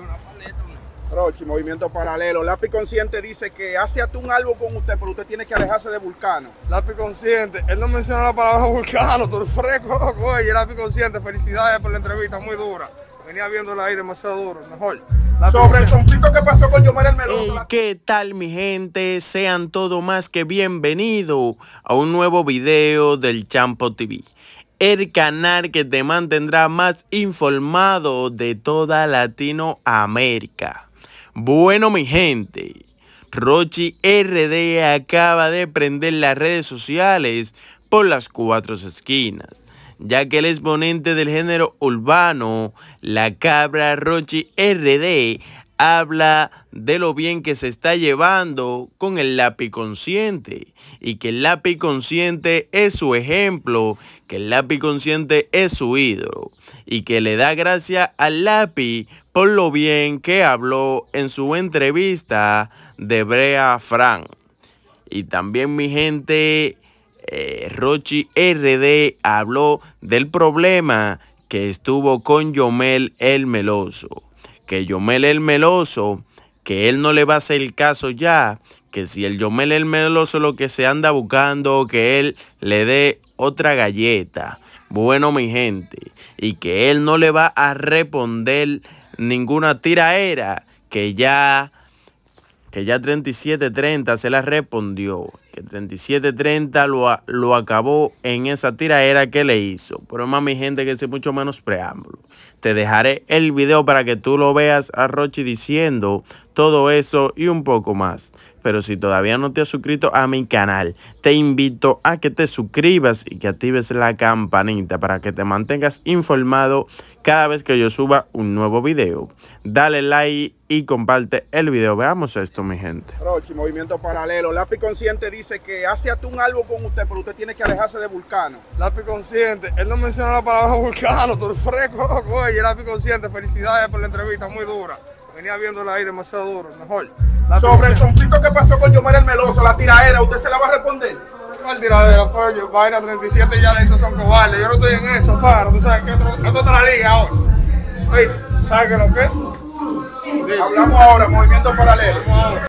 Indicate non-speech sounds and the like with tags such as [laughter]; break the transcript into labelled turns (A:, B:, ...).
A: una paleta, Rochi, movimiento paralelo. Lápiz Consciente dice que hace hasta un álbum con usted, pero usted tiene que alejarse de Vulcano. Lápiz Consciente, él no menciona la palabra [laughs] Vulcano, todo fresco,
B: loco, y Lápiz Consciente, felicidades por la entrevista, muy dura. Venía viéndola ahí demasiado duro,
A: mejor. Sobre el conflicto que pasó
C: con Yomar el melón. ¿Y ¿Qué tal mi gente? Sean todo más que bienvenido a un nuevo video del Champo TV el canal que te mantendrá más informado de toda Latinoamérica. Bueno, mi gente, Rochi RD acaba de prender las redes sociales por las cuatro esquinas, ya que el exponente del género urbano, la cabra Rochi RD, habla de lo bien que se está llevando con el lápiz consciente y que el lápiz consciente es su ejemplo, que el lápiz consciente es su ídolo y que le da gracias al lápiz por lo bien que habló en su entrevista de Brea Frank. Y también mi gente, eh, Rochi RD habló del problema que estuvo con Yomel el Meloso que Yomel el meloso, que él no le va a hacer caso ya, que si el Yomel el meloso lo que se anda buscando, que él le dé otra galleta. Bueno, mi gente, y que él no le va a responder ninguna tiraera, que ya que ya 3730 se la respondió que 37 lo, lo acabó en esa tiraera que le hizo. Pero más mi gente que es mucho menos preámbulo. Te dejaré el video para que tú lo veas a Rochi diciendo todo eso y un poco más. Pero si todavía no te has suscrito a mi canal, te invito a que te suscribas y que actives la campanita para que te mantengas informado cada vez que yo suba un nuevo video. Dale like y comparte el video. Veamos esto, mi gente.
A: Rochi, movimiento paralelo. Lápiz Consciente dice que hace un algo con usted, pero usted tiene que alejarse de Vulcano. Lápiz Consciente,
B: él no menciona la palabra [laughs] Vulcano, tú fresco, loco. Y Consciente, felicidades por la entrevista, muy dura venía viéndola ahí demasiado duro, mejor. Sobre el conflicto que pasó con Yomar el Meloso, la tiradera, ¿usted se la va a responder? el tiradera fue yo, vaina 37 ya de esos son cobales. Yo no estoy en eso, para. Tú sabes que esto otra liga ahora. Oye, ¿sabes qué lo que es? Hablamos ahora, movimiento paralelo.